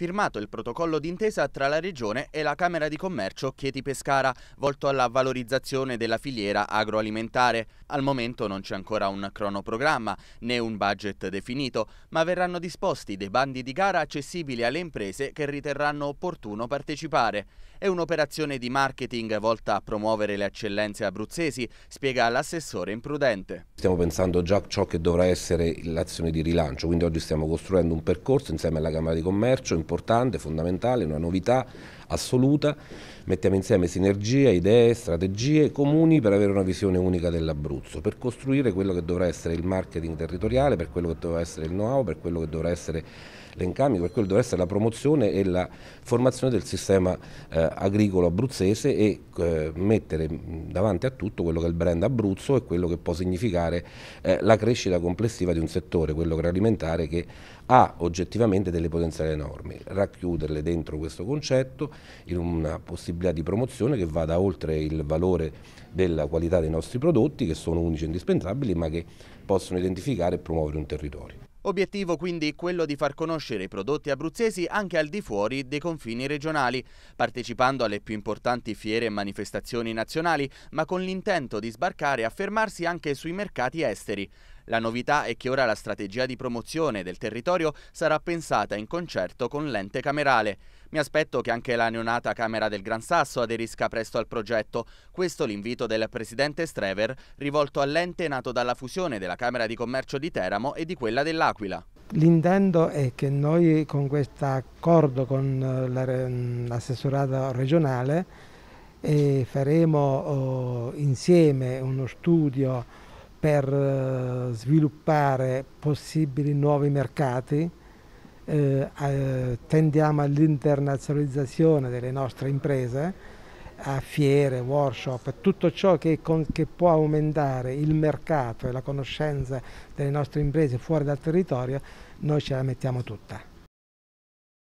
firmato il protocollo d'intesa tra la Regione e la Camera di Commercio Chieti Pescara, volto alla valorizzazione della filiera agroalimentare. Al momento non c'è ancora un cronoprogramma né un budget definito, ma verranno disposti dei bandi di gara accessibili alle imprese che riterranno opportuno partecipare. È un'operazione di marketing volta a promuovere le eccellenze abruzzesi, spiega l'assessore imprudente. Stiamo pensando già a ciò che dovrà essere l'azione di rilancio, quindi oggi stiamo costruendo un percorso insieme alla Camera di Commercio, importante, fondamentale, una novità assoluta, mettiamo insieme sinergie, idee, strategie comuni per avere una visione unica dell'Abruzzo, per costruire quello che dovrà essere il marketing territoriale, per quello che dovrà essere il know-how, per quello che dovrà essere l'encamico, per quello che dovrà essere la promozione e la formazione del sistema eh, agricolo abruzzese e eh, mettere davanti a tutto quello che è il brand Abruzzo e quello che può significare eh, la crescita complessiva di un settore, quello agroalimentare, che ha oggettivamente delle potenziali enormi. Racchiuderle dentro questo concetto, in una possibilità di promozione che vada oltre il valore della qualità dei nostri prodotti, che sono unici e indispensabili, ma che possono identificare e promuovere un territorio. Obiettivo quindi quello di far conoscere i prodotti abruzzesi anche al di fuori dei confini regionali, partecipando alle più importanti fiere e manifestazioni nazionali, ma con l'intento di sbarcare e affermarsi anche sui mercati esteri. La novità è che ora la strategia di promozione del territorio sarà pensata in concerto con l'ente camerale. Mi aspetto che anche la neonata Camera del Gran Sasso aderisca presto al progetto. Questo l'invito del presidente Strever rivolto all'ente nato dalla fusione della Camera di Commercio di Teramo e di quella dell'Aquila. L'intento è che noi con questo accordo con eh, mm, l'assessorato regionale eh, faremo oh, insieme uno studio per eh, sviluppare possibili nuovi mercati eh, tendiamo all'internazionalizzazione delle nostre imprese, a fiere, workshop, tutto ciò che, con, che, può aumentare il mercato e la conoscenza delle nostre imprese fuori dal territorio, noi ce la mettiamo tutta.